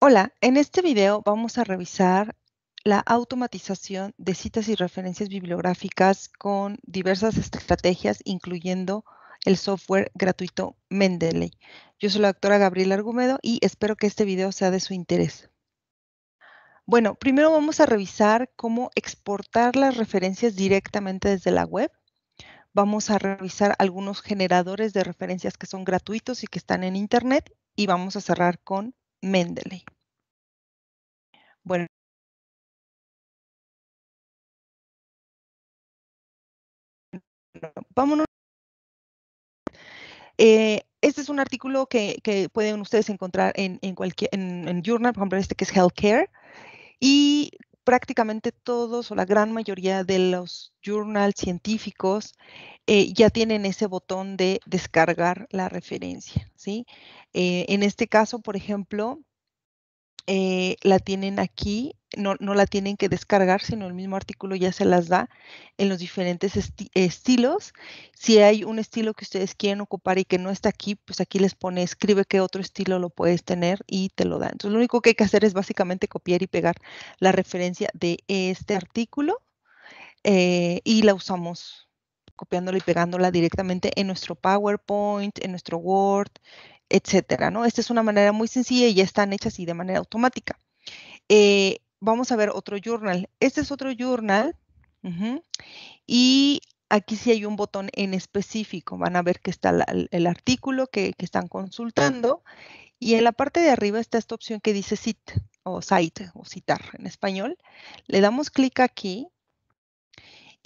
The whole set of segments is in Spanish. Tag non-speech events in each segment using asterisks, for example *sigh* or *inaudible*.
Hola, en este video vamos a revisar la automatización de citas y referencias bibliográficas con diversas estrategias, incluyendo el software gratuito Mendeley. Yo soy la doctora Gabriela Argumedo y espero que este video sea de su interés. Bueno, primero vamos a revisar cómo exportar las referencias directamente desde la web. Vamos a revisar algunos generadores de referencias que son gratuitos y que están en Internet y vamos a cerrar con Mendeley. Bueno, vámonos. Eh, este es un artículo que, pueden ustedes encontrar en, en cualquier en, en, Journal, por ejemplo, este que es Healthcare. Y prácticamente todos o la gran mayoría de los journals científicos eh, ya tienen ese botón de descargar la referencia, eh, en este caso, por ejemplo, eh, la tienen aquí no, no, la tienen que descargar, sino el mismo artículo ya se las da en los diferentes estilos. Si hay un estilo que ustedes quieren ocupar y que no está aquí, pues aquí les pone, escribe qué otro estilo lo puedes tener y te lo dan. Entonces, lo único que hay que hacer es básicamente copiar y pegar la referencia de este artículo eh, y la usamos copiándola y pegándola directamente en nuestro PowerPoint, en nuestro Word, etcétera, ¿no? Esta es una manera muy sencilla y ya están hechas y de manera automática. Eh, vamos a ver otro journal. Este es otro journal y aquí sí hay un botón en específico. Van a ver que está el artículo que, están consultando y en la parte de arriba está esta opción que dice cite o cite o citar en español. Le damos clic aquí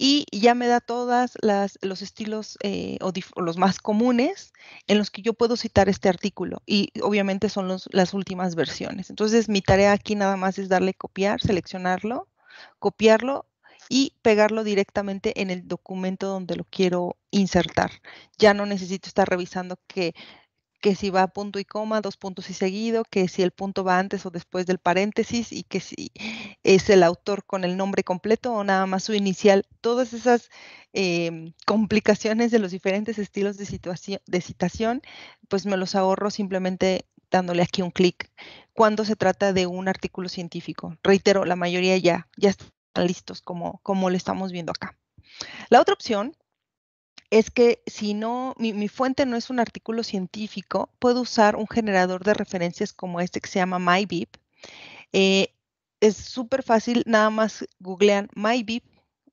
y ya me da todas los estilos eh, o, los más comunes en los que yo puedo citar este artículo y obviamente son las últimas versiones. Entonces mi tarea aquí nada más es darle copiar, seleccionarlo, copiarlo y pegarlo directamente en el documento donde lo quiero insertar. Ya no necesito estar revisando que que si va punto y coma, dos puntos y seguido, que si el punto va antes o después del paréntesis y que si es el autor con el nombre completo o nada más su inicial. Todas esas em, complicaciones de los diferentes estilos de, de citación, pues me los ahorro simplemente dándole aquí un clic cuando se trata de un artículo científico. Reitero, la mayoría ya, ya están listos como, como lo estamos viendo acá. La otra opción es que si no, mi, fuente no es un artículo científico, puedo usar un generador de referencias como este que se llama MyBib eh, es súper fácil, nada más googlean MyBib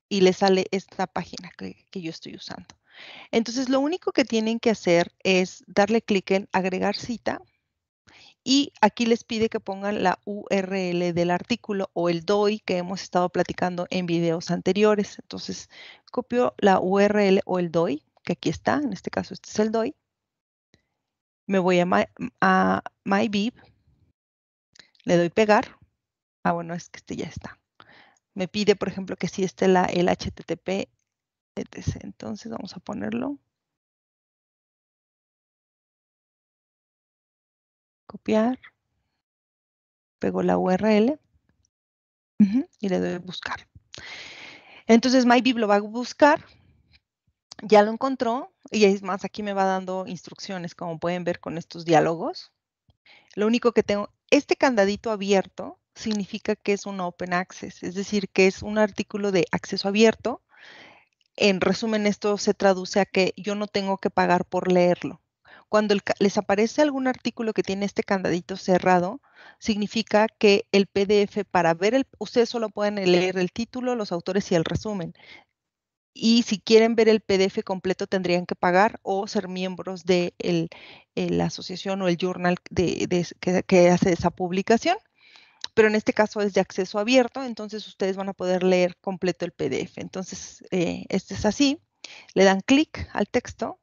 y les sale esta página que, que, yo estoy usando. Entonces, lo único que tienen que hacer es darle clic en agregar cita y aquí les pide que pongan la URL del artículo o el DOI que hemos estado platicando en videos anteriores. Entonces, copio la URL o el DOI, que aquí está, en este caso este es el DOI. Me voy a, my, MyBib, le doy pegar. Ah, bueno, es que este ya está. Me pide, por ejemplo, que sí esté la, el HTTP, etc. Entonces, vamos a ponerlo. copiar, pego la URL y le doy buscar. Entonces MyBib lo va a buscar, ya lo encontró y es más, aquí me va dando instrucciones, como pueden ver con estos diálogos. Lo único que tengo, este candadito abierto significa que es un open access, es decir, que es un artículo de acceso abierto. En resumen, esto se traduce a que yo no tengo que pagar por leerlo. Cuando les aparece algún artículo que tiene este candadito cerrado, significa que el PDF para ver el, ustedes solo pueden leer el título, los autores y el resumen. Y si quieren ver el PDF completo tendrían que pagar o ser miembros de la asociación o el journal de, que, hace esa publicación pero en este caso es de acceso abierto, entonces ustedes van a poder leer completo el PDF. Entonces, eh, este es así, le dan clic al texto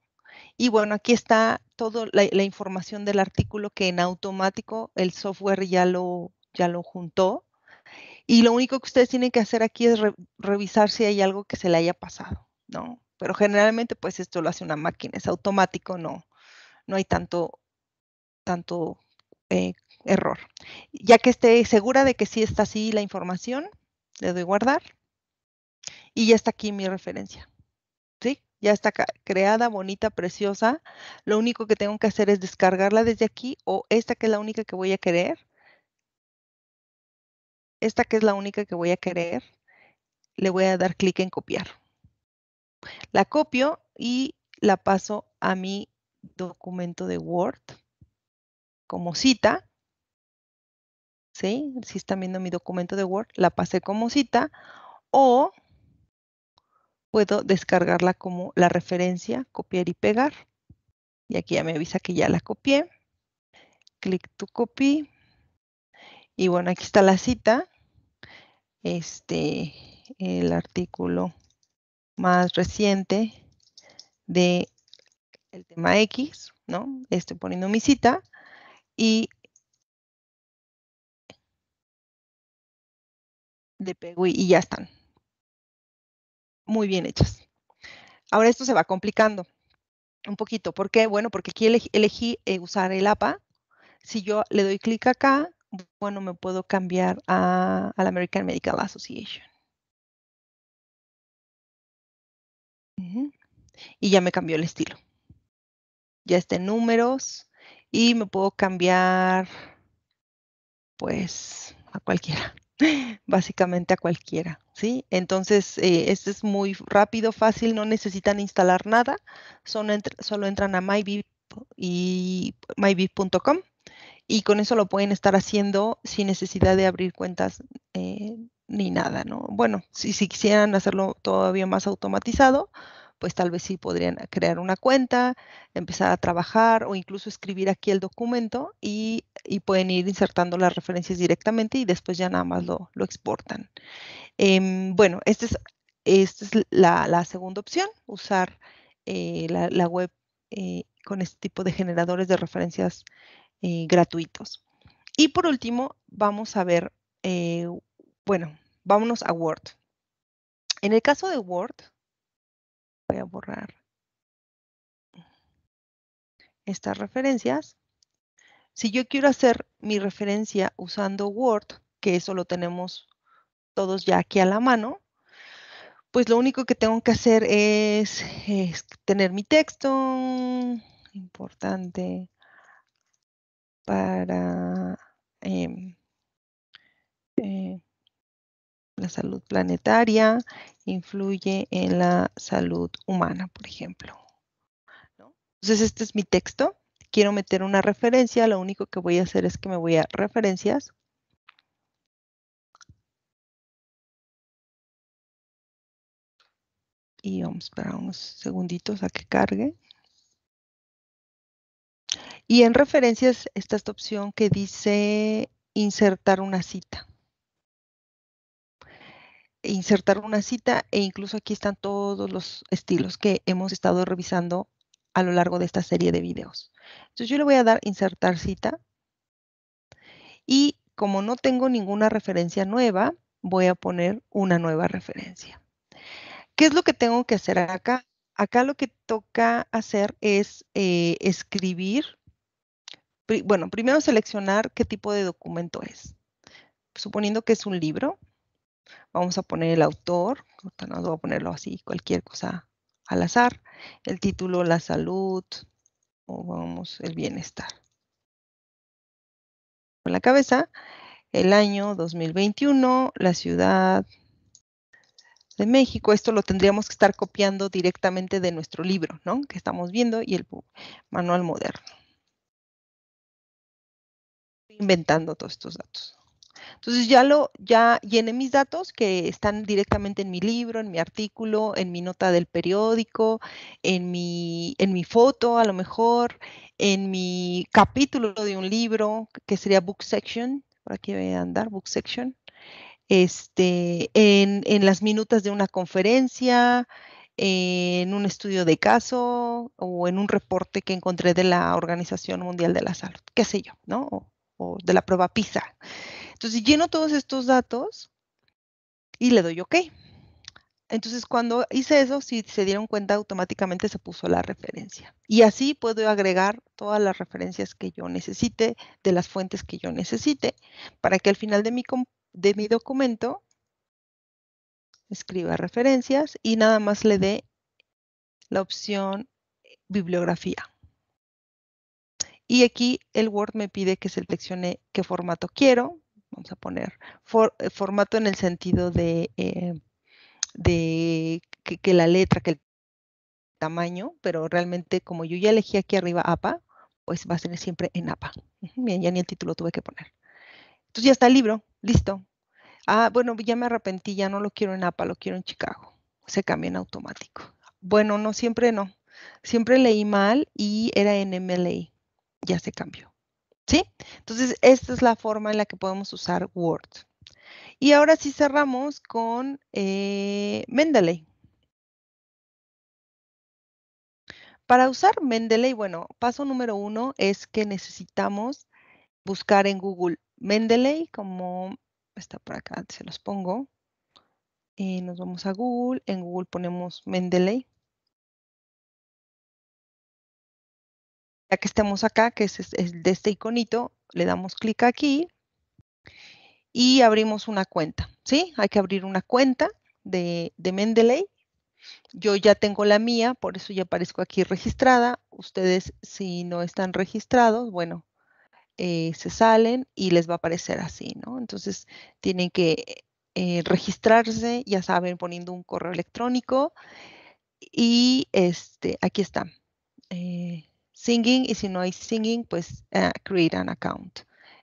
y bueno, aquí está toda la, información del artículo que en automático el software ya lo, ya lo juntó. Y lo único que ustedes tienen que hacer aquí es revisar si hay algo que se le haya pasado, ¿no? Pero generalmente, pues esto lo hace una máquina, es automático, no, no hay tanto, tanto eh, error. Ya que esté segura de que sí está así la información, le doy guardar. Y ya está aquí mi referencia. ¿Sí? ya está creada, bonita, preciosa. Lo único que tengo que hacer es descargarla desde aquí o esta que es la única que voy a querer. Esta que es la única que voy a querer. Le voy a dar clic en copiar. La copio y la paso a mi documento de Word como cita. ¿Sí? Si están viendo mi documento de Word, la pasé como cita. O puedo descargarla como la referencia, copiar y pegar. Y aquí ya me avisa que ya la copié. Clic to copy. Y bueno, aquí está la cita. Este, el artículo más reciente de el tema X, ¿no? Estoy poniendo mi cita y de pego y ya están, muy bien hechas. Ahora esto se va complicando un poquito. ¿Por qué? Bueno, porque aquí elegí eh, usar el APA. Si yo le doy clic acá, bueno, me puedo cambiar a, la American Medical Association. Y ya me cambió el estilo. Ya está en números y me puedo cambiar, pues, a cualquiera básicamente a cualquiera, ¿sí? Entonces, este es muy rápido, fácil, no necesitan instalar nada, solo, entran a mybib.com y y con eso lo pueden estar haciendo sin necesidad de abrir cuentas eh, ni nada, ¿no? Bueno, si, si quisieran hacerlo todavía más automatizado, pues tal vez sí podrían ah, crear una cuenta, empezar a trabajar o incluso escribir aquí el documento y, pueden ir insertando las referencias directamente y después ya nada más lo, exportan. Em, bueno, esta es, este es la, segunda opción, usar eh, la, web eh, con este tipo de generadores de referencias eh, gratuitos. Y por último, vamos a ver, bueno, vámonos a Word. En el caso de Word, voy a borrar estas referencias. Si yo quiero hacer mi referencia usando Word, que eso lo tenemos todos ya aquí a la mano, pues lo único que tengo que hacer es, tener mi texto importante para em, eh, la salud planetaria, influye en la salud humana, por ejemplo. Entonces, este es mi texto. Quiero meter una referencia. Lo único que voy a hacer es que me voy a referencias. Y vamos a esperar unos segunditos a que cargue. Y en referencias está esta opción que dice insertar una cita insertar una cita e incluso aquí están todos los estilos que hemos estado revisando a lo largo de esta serie de videos. Entonces yo le voy a dar insertar cita y como no tengo ninguna referencia nueva, voy a poner una nueva referencia. ¿Qué es lo que tengo que hacer acá? Acá lo que toca hacer es eh, escribir, bueno, primero seleccionar qué tipo de documento es. Suponiendo que es un libro, vamos a poner el autor, no voy a ponerlo así, cualquier cosa al azar, el título, la salud, o vamos, el bienestar. Con la cabeza, el año 2021, la ciudad de México, esto lo tendríamos que estar copiando directamente de nuestro libro, ¿no? Que estamos viendo y el manual moderno. Inventando todos estos datos. Entonces ya lo, ya llené mis datos que están directamente en mi libro, en mi artículo, en mi nota del periódico, en mi, en mi foto a lo mejor, en mi capítulo de un libro, que sería Book Section, por aquí voy a andar, Book Section, este, en, en las minutas de una conferencia, en un estudio de caso o en un reporte que encontré de la Organización Mundial de la Salud, qué sé yo, ¿no? O, o de la prueba PISA. Entonces lleno todos estos datos y le doy OK. Entonces, cuando hice eso, si se dieron cuenta, automáticamente se puso la referencia. Y así puedo agregar todas las referencias que yo necesite, de las fuentes que yo necesite, para que al final de mi, de mi documento escriba referencias y nada más le dé la opción eh, bibliografía. Y aquí el Word me pide que seleccione qué formato quiero, vamos a poner, eh, formato en el sentido de, eh, de que, la letra, que el tamaño, pero realmente como yo ya elegí aquí arriba APA, pues va a ser siempre en APA. Bien, ya ni el título tuve que poner. Entonces ya está el libro, listo. Ah, bueno, ya me arrepentí, ya no lo quiero en APA, lo quiero en Chicago. Se cambia en automático. Bueno, no, siempre no. Siempre leí mal y era en MLA. Ya se cambió. ¿Sí? Entonces, esta es la forma en la que podemos usar Word. Y ahora sí cerramos con eh, Mendeley. Para usar Mendeley, bueno, paso número uno es que necesitamos buscar en Google Mendeley, como está por acá, se los pongo. y eh, nos vamos a Google, en Google ponemos Mendeley. ya que estemos acá, que es, de este iconito, le damos clic aquí y abrimos una cuenta, ¿sí? Hay que abrir una cuenta de, de Mendeley. Yo ya tengo la mía, por eso ya aparezco aquí registrada. Ustedes, si no están registrados, bueno, eh, se salen y les va a aparecer así, ¿no? Entonces, tienen que eh, registrarse, ya saben, poniendo un correo electrónico. Y este, aquí está. Eh, singing y si no hay singing, pues eh, create an account.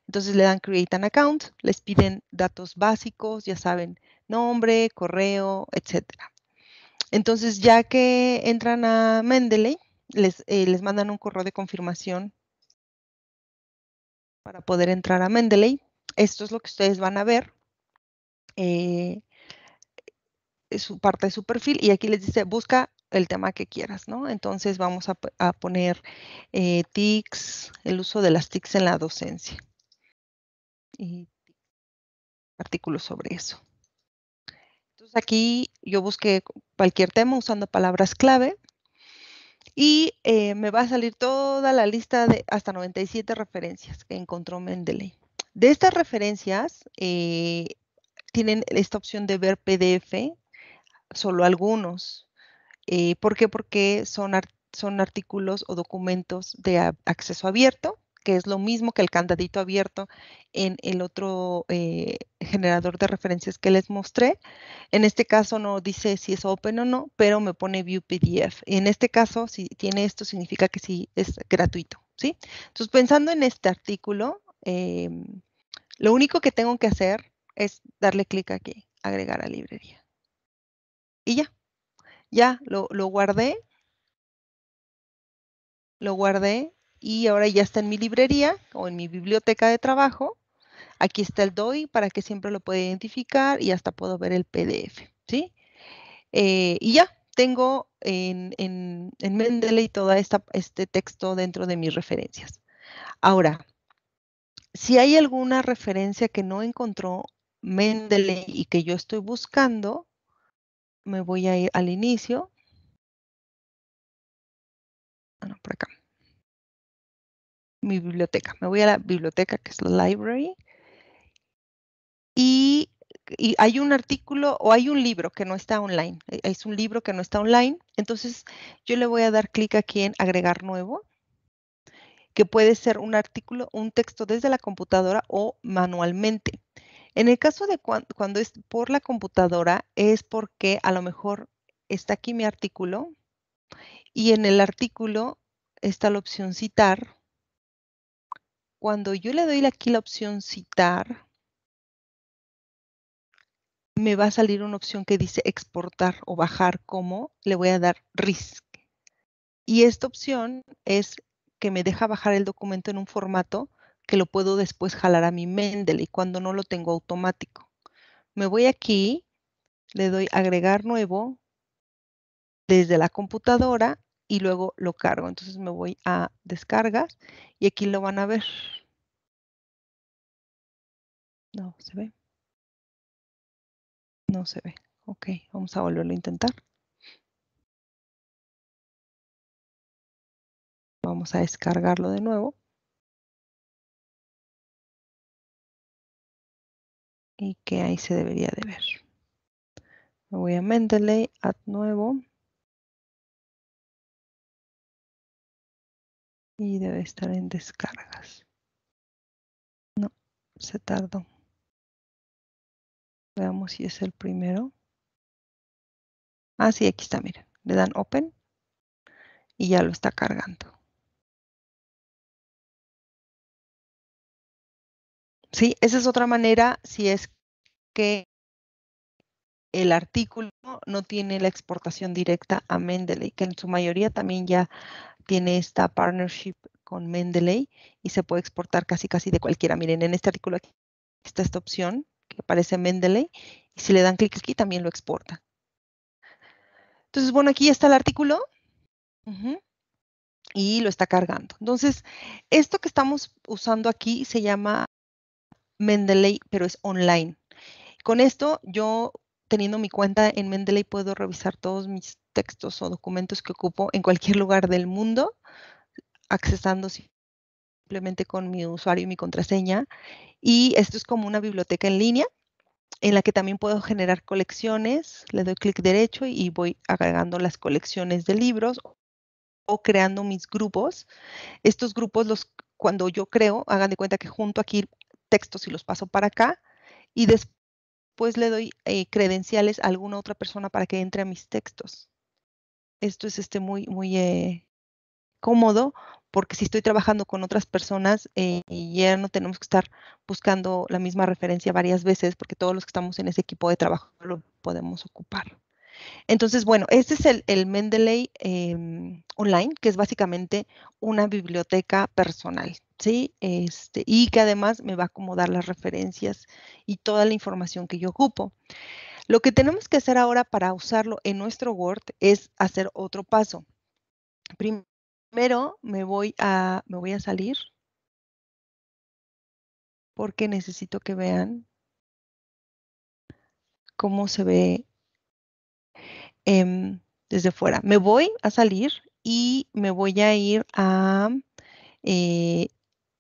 Entonces le dan create an account, les piden datos básicos, ya saben, nombre, correo, etcétera. Entonces ya que entran a Mendeley, les, eh, les mandan un correo de confirmación para poder entrar a Mendeley. Esto es lo que ustedes van a ver. Eh, eh su parte de su perfil y aquí les dice busca el tema que quieras, ¿no? Entonces vamos a, poner eh, TICs, el uso de las TICs en la docencia. Y artículos sobre eso. Entonces aquí yo busqué cualquier tema usando palabras clave y eh, me va a salir toda la lista de hasta 97 referencias que encontró Mendeley. De estas referencias eh, tienen esta opción de ver PDF, solo algunos. Eh, ¿Por qué? Porque son, son artículos o documentos de acceso abierto, que es lo mismo que el candadito abierto en el otro eh, generador de referencias que les mostré. En este caso no dice si es open o no, pero me pone view PDF. En este caso, si tiene esto, significa que sí es gratuito. ¿sí? Entonces, pensando en este artículo, em, lo único que tengo que hacer es darle clic aquí, agregar a librería. Y ya, ya, lo, guardé. Lo guardé y ahora ya está en mi librería o en mi biblioteca de trabajo. Aquí está el DOI para que siempre lo pueda identificar y hasta puedo ver el PDF, eh, y ya, tengo en, en Mendeley todo este texto dentro de mis referencias. Ahora, si hay alguna referencia que no encontró Mendeley y que yo estoy buscando, me voy a ir al inicio. Ah, no, por acá. Mi biblioteca. Me voy a la biblioteca, que es la library. Y, y, hay un artículo o hay un libro que no está online. E, es un libro que no está online. Entonces, yo le voy a dar clic aquí en agregar nuevo que puede ser un artículo, un texto desde la computadora o manualmente. En el caso de cuando es por la computadora, es porque a lo mejor está aquí mi artículo y en el artículo está la opción citar. Cuando yo le doy aquí la opción citar, me va a salir una opción que dice exportar o bajar como, le voy a dar RISC. Y esta opción es que me deja bajar el documento en un formato que lo puedo después jalar a mi y cuando no lo tengo automático. Me voy aquí, le doy agregar nuevo desde la computadora y luego lo cargo. Entonces me voy a descargas y aquí lo van a ver. No, se ve. No se ve. Ok, vamos a volverlo a intentar. Vamos a descargarlo de nuevo. y que ahí se debería de ver. Me voy a Mendeley, add nuevo. Y debe estar en descargas. No, se tardó. Veamos si es el primero. Ah, sí, aquí está, miren. Le dan Open y ya lo está cargando. Sí, esa es otra manera si es que el artículo no tiene la exportación directa a Mendeley, que en su mayoría también ya tiene esta partnership con Mendeley y se puede exportar casi casi de cualquiera. Miren, en este artículo aquí está esta opción que aparece Mendeley y si le dan clic aquí también lo exporta. Entonces, bueno, aquí está el artículo y lo está cargando. Entonces, esto que estamos usando aquí se llama Mendeley, pero es online. Con esto yo teniendo mi cuenta en Mendeley puedo revisar todos mis textos o documentos que ocupo en cualquier lugar del mundo, accesando simplemente con mi usuario y mi contraseña. Y esto es como una biblioteca en línea en la que también puedo generar colecciones. Le doy clic derecho y voy agregando las colecciones de libros o creando mis grupos. Estos grupos los cuando yo creo, hagan de cuenta que junto aquí textos y los paso para acá y después le doy eh, credenciales a alguna otra persona para que entre a mis textos. Esto es este muy, muy eh, cómodo porque si estoy trabajando con otras personas, eh, y ya no tenemos que estar buscando la misma referencia varias veces, porque todos los que estamos en ese equipo de trabajo lo podemos ocupar. Entonces, bueno, este es el, Mendeley em, Online, que es básicamente una biblioteca personal. Este, y que además me va a acomodar las referencias y toda la información que yo ocupo. Lo que tenemos que hacer ahora para usarlo en nuestro Word es hacer otro paso. Primero me voy a, me voy a salir porque necesito que vean cómo se ve em, desde fuera. Me voy a salir y me voy a ir a eh,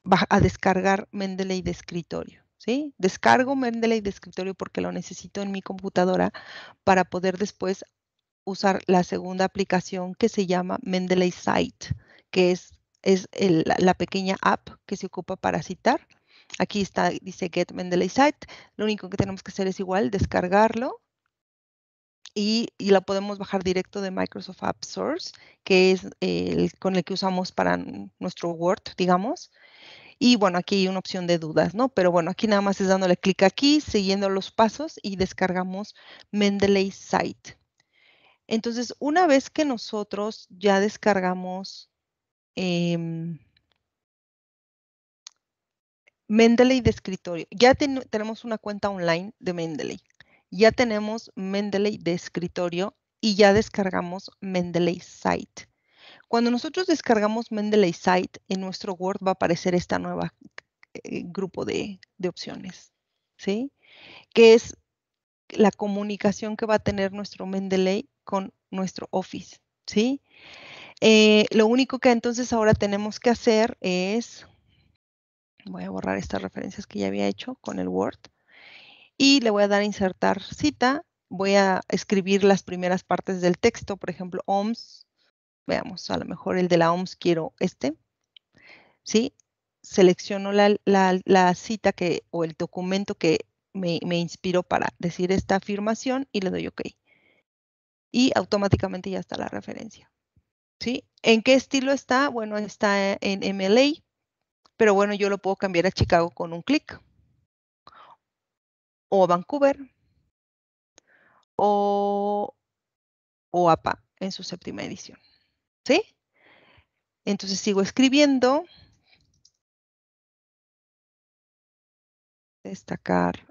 a descargar Mendeley de escritorio. ¿Sí? Descargo Mendeley de escritorio porque lo necesito en mi computadora para poder después usar la segunda aplicación que se llama Mendeley Site, que es, es la pequeña app que se ocupa para citar. Aquí está, dice Get Mendeley Site. Lo único que tenemos que hacer es igual, descargarlo y, y la podemos bajar directo de Microsoft App Source, que es el con el que usamos para nuestro Word, digamos. Y bueno, aquí hay una opción de dudas, ¿no? Pero bueno, aquí nada más es dándole clic aquí, siguiendo los pasos y descargamos Mendeley Site. Entonces, una vez que nosotros ya descargamos em, Mendeley de escritorio, ya tenemos una cuenta online de Mendeley, ya tenemos Mendeley de escritorio y ya descargamos Mendeley Site. Cuando nosotros descargamos Mendeley Site, en nuestro Word va a aparecer esta nueva grupo de, opciones, ¿sí? Que es la comunicación que va a tener nuestro Mendeley con nuestro Office, ¿sí? Eh, lo único que entonces ahora tenemos que hacer es, voy a borrar estas referencias que ya había hecho con el Word, y le voy a dar a insertar cita, voy a escribir las primeras partes del texto, por ejemplo, OMS Veamos, a lo mejor el de la OMS quiero este. ¿Sí? Selecciono la, cita que, o el documento que me, inspiró para decir esta afirmación y le doy OK. Y automáticamente ya está la referencia. ¿Sí? ¿En qué estilo está? Bueno, está en MLA, pero bueno, yo lo puedo cambiar a Chicago con un clic. O Vancouver. O, o APA en su séptima edición. ¿Sí? Entonces sigo escribiendo. Destacar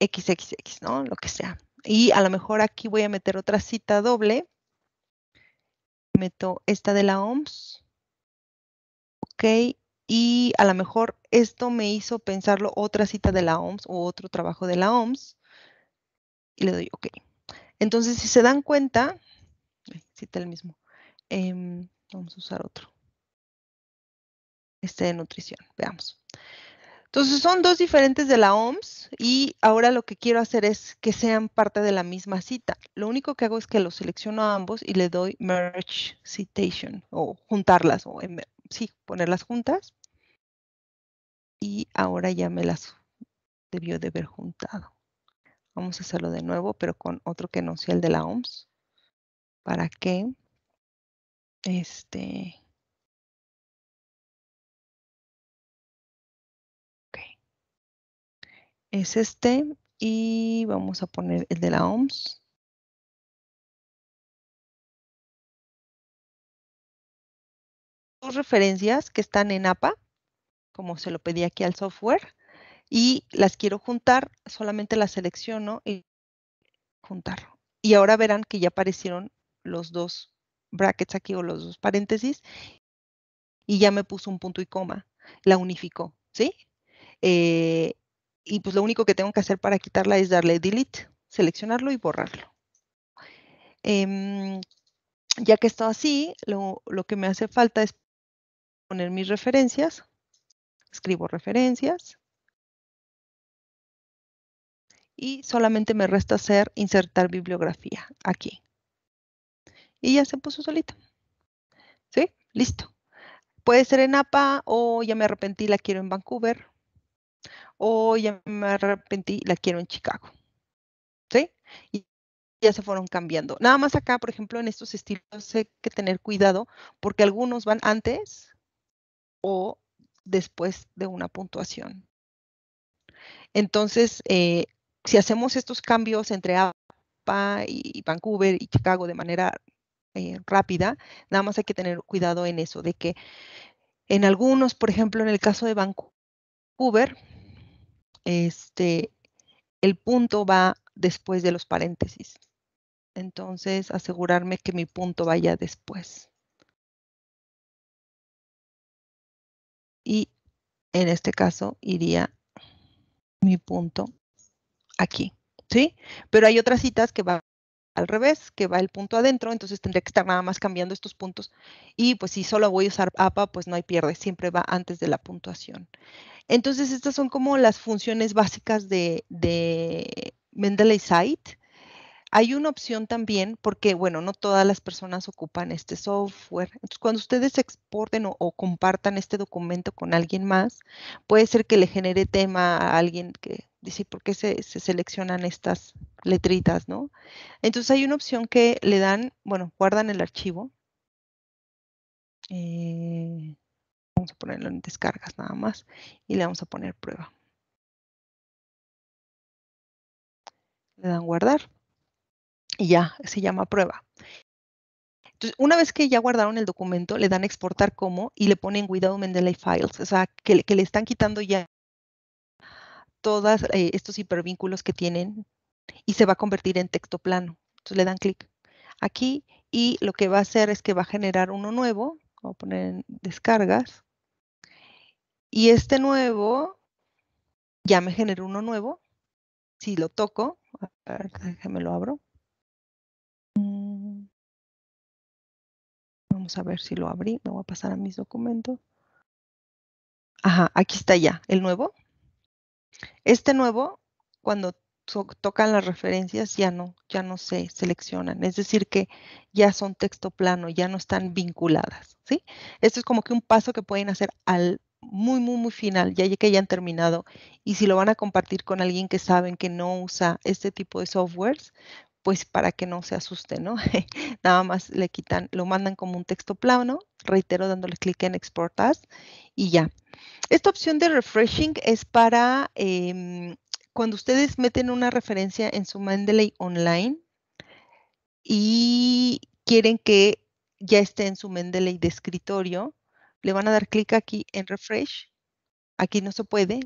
XXX, ¿no? Lo que sea. Y a lo mejor aquí voy a meter otra cita doble. Meto esta de la OMS. Ok. Y a lo mejor esto me hizo pensarlo otra cita de la OMS o otro trabajo de la OMS. Y le doy OK. Entonces, si se dan cuenta, cita el mismo. Em, vamos a usar otro. Este de nutrición, veamos. Entonces son dos diferentes de la OMS y ahora lo que quiero hacer es que sean parte de la misma cita. Lo único que hago es que los selecciono a ambos y le doy merge citation o juntarlas o en, em, sí, ponerlas juntas. Y ahora ya me las debió de haber juntado. Vamos a hacerlo de nuevo, pero con otro que no sea el de la OMS. ¿Para qué? Este. ok, Es este y vamos a poner el de la OMS. Dos referencias que están en APA, como se lo pedí aquí al software, y las quiero juntar, solamente las selecciono y juntarlo Y ahora verán que ya aparecieron los dos brackets aquí o los dos paréntesis y ya me puso un punto y coma, la unificó, ¿sí? Eh, y pues lo único que tengo que hacer para quitarla es darle delete, seleccionarlo y borrarlo. Em, ya que está así, lo, lo que me hace falta es poner mis referencias. Escribo referencias. Y solamente me resta hacer insertar bibliografía aquí y ya se puso solito. ¿Sí? Listo. Puede ser en APA o ya me arrepentí, la quiero en Vancouver. O ya me arrepentí, la quiero en Chicago. ¿Sí? Y ya se fueron cambiando. Nada más acá, por ejemplo, en estos estilos hay que tener cuidado porque algunos van antes o después de una puntuación. Entonces, eh, si hacemos estos cambios entre APA y Vancouver y Chicago de manera eh, rápida, nada más hay que tener cuidado en eso, de que en algunos, por ejemplo, en el caso de Vancouver, este, el punto va después de los paréntesis. Entonces, asegurarme que mi punto vaya después. Y en este caso iría mi punto aquí, ¿sí? Pero hay otras citas que van al revés, que va el punto adentro, entonces tendría que estar nada más cambiando estos puntos. Y pues si solo voy a usar APA, pues no hay pierde, siempre va antes de la puntuación. Entonces estas son como las funciones básicas de, Mendeley Site. Hay una opción también, porque bueno, no todas las personas ocupan este software. Entonces, cuando ustedes exporten o compartan este documento con alguien más, puede ser que le genere tema a alguien que dice, ¿por qué se, seleccionan estas letritas, no? Entonces hay una opción que le dan, bueno, guardan el archivo. Eh, vamos a ponerlo en descargas nada más y le vamos a poner prueba. Le dan guardar y ya, se llama prueba. Entonces, una vez que ya guardaron el documento, le dan exportar como y le ponen cuidado Mendeley files, o sea, que le están quitando ya todos eh, estos hipervínculos que tienen y se va a convertir en texto plano. Entonces le dan clic aquí y lo que va a hacer es que va a generar uno nuevo. Voy a poner en descargas. Y este nuevo, ya me generó uno nuevo. Si lo toco, déjame lo abro. Mm. Vamos a ver si lo abrí. Me voy a pasar a mis documentos. Ajá, aquí está ya el nuevo. Este nuevo, cuando tocan las referencias, ya no, ya no se seleccionan. Es decir, que ya son texto plano, ya no están vinculadas, ¿sí? Esto es como que un paso que pueden hacer al muy, muy, muy final, ya que hayan terminado. Y si lo van a compartir con alguien que saben que no usa este tipo de softwares, pues para que no se asusten, ¿no? *laughs* Nada más le quitan, lo mandan como un texto plano, reitero dándole clic en Export y ya. Esta opción de refreshing es para em, cuando ustedes meten una referencia en su Mendeley online y quieren que ya esté en su Mendeley de escritorio, le van a dar clic aquí en refresh. Aquí no se puede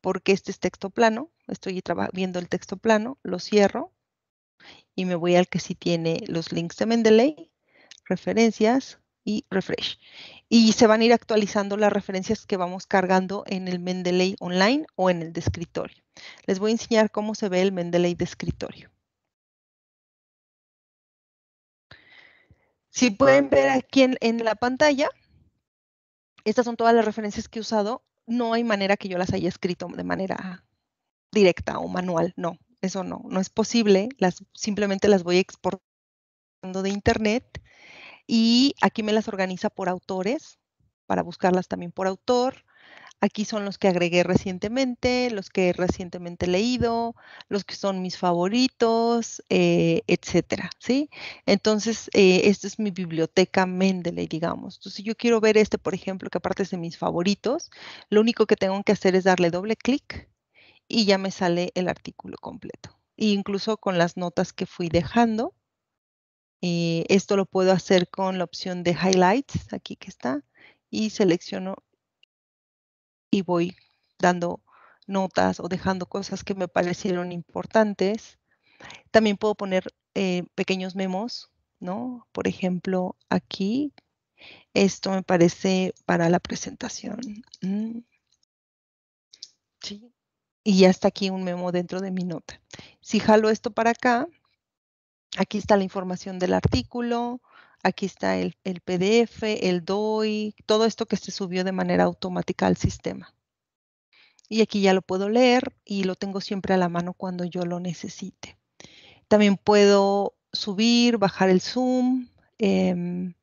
porque este es texto plano. Estoy viendo el texto plano, lo cierro y me voy al que sí tiene los links de Mendeley, referencias, y refresh. Y se van a ir actualizando las referencias que vamos cargando en el Mendeley online o en el de escritorio. Les voy a enseñar cómo se ve el Mendeley de escritorio. Si pueden ver aquí en, en la pantalla, estas son todas las referencias que he usado. No hay manera que yo las haya escrito de manera directa o manual, no, eso no, no es posible. Las, simplemente las voy exportando de internet y aquí me las organiza por autores, para buscarlas también por autor. Aquí son los que agregué recientemente, los que he recientemente leído, los que son mis favoritos, etc. Eh, etcétera, ¿sí? Entonces, eh, esta es mi biblioteca Mendeley, digamos. Entonces, si yo quiero ver este, por ejemplo, que aparte es de mis favoritos, lo único que tengo que hacer es darle doble clic y ya me sale el artículo completo. E incluso con las notas que fui dejando, eh, esto lo puedo hacer con la opción de highlights, aquí que está, y selecciono y voy dando notas o dejando cosas que me parecieron importantes. También puedo poner eh, pequeños memos, ¿no? Por ejemplo, aquí, esto me parece para la presentación. Mm. Y ya está aquí un memo dentro de mi nota. Si jalo esto para acá, Aquí está la información del artículo, aquí está el, PDF, el DOI, todo esto que se subió de manera automática al sistema. Y aquí ya lo puedo leer y lo tengo siempre a la mano cuando yo lo necesite. También puedo subir, bajar el zoom, em,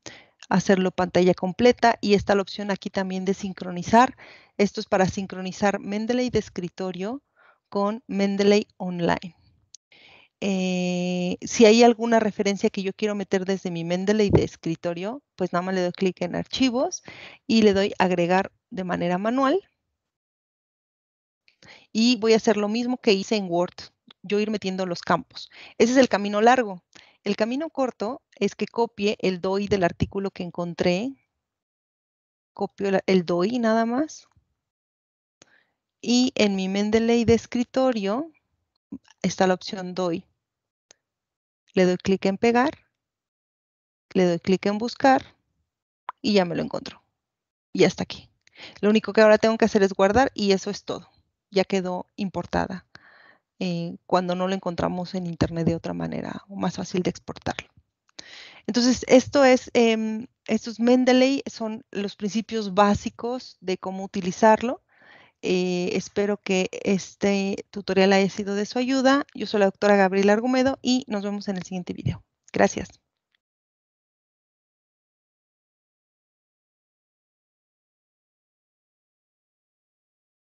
hacerlo pantalla completa y está la opción aquí también de sincronizar. Esto es para sincronizar Mendeley de escritorio con Mendeley Online. Eh, si hay alguna referencia que yo quiero meter desde mi Mendeley de escritorio, pues nada más le doy clic en archivos y le doy agregar de manera manual. Y voy a hacer lo mismo que hice en Word, yo ir metiendo los campos. Ese es el camino largo. El camino corto es que copie el DOI del artículo que encontré. Copio el DOI nada más. Y en mi Mendeley de escritorio está la opción Doy. Le doy clic en pegar, le doy clic en buscar y ya me lo encuentro. Y está aquí. Lo único que ahora tengo que hacer es guardar y eso es todo. Ya quedó importada eh, cuando no lo encontramos en Internet de otra manera o más fácil de exportarlo. Entonces, esto es, em, estos Mendeley son los principios básicos de cómo utilizarlo. Eh, espero que este tutorial haya sido de su ayuda. Yo soy la doctora Gabriela Argumedo y nos vemos en el siguiente video. Gracias.